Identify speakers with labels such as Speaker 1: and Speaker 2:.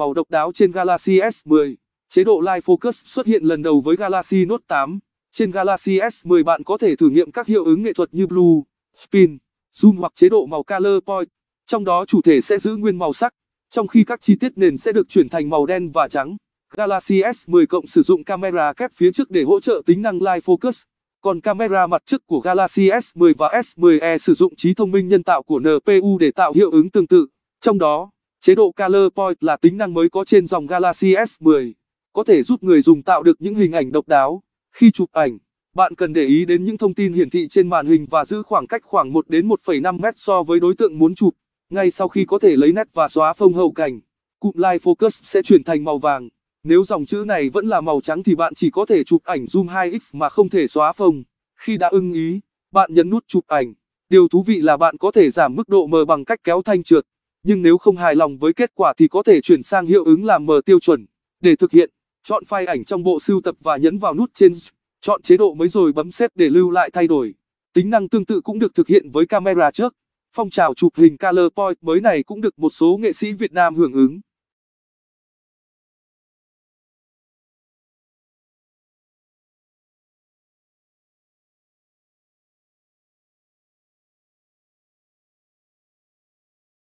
Speaker 1: màu độc đáo trên Galaxy S10. Chế độ Live Focus xuất hiện lần đầu với Galaxy Note 8. Trên Galaxy S10 bạn có thể thử nghiệm các hiệu ứng nghệ thuật như Blue, Spin, Zoom hoặc chế độ màu Color Point. Trong đó chủ thể sẽ giữ nguyên màu sắc, trong khi các chi tiết nền sẽ được chuyển thành màu đen và trắng. Galaxy S10 cộng sử dụng camera kép phía trước để hỗ trợ tính năng Live Focus. Còn camera mặt trước của Galaxy S10 và S10e sử dụng trí thông minh nhân tạo của NPU để tạo hiệu ứng tương tự. Trong đó, Chế độ Color Point là tính năng mới có trên dòng Galaxy S10, có thể giúp người dùng tạo được những hình ảnh độc đáo. Khi chụp ảnh, bạn cần để ý đến những thông tin hiển thị trên màn hình và giữ khoảng cách khoảng 1 đến 1,5 mét so với đối tượng muốn chụp. Ngay sau khi có thể lấy nét và xóa phông hậu cảnh, cụm Live Focus sẽ chuyển thành màu vàng. Nếu dòng chữ này vẫn là màu trắng thì bạn chỉ có thể chụp ảnh zoom 2x mà không thể xóa phông. Khi đã ưng ý, bạn nhấn nút chụp ảnh. Điều thú vị là bạn có thể giảm mức độ mờ bằng cách kéo thanh trượt nhưng nếu không hài lòng với kết quả thì có thể chuyển sang hiệu ứng làm mờ tiêu chuẩn. Để thực hiện, chọn file ảnh trong bộ sưu tập và nhấn vào nút Change, chọn chế độ mới rồi bấm xếp để lưu lại thay đổi. Tính năng tương tự cũng được thực hiện với camera trước. Phong trào chụp hình Color Point mới này cũng được một số nghệ sĩ Việt Nam hưởng ứng.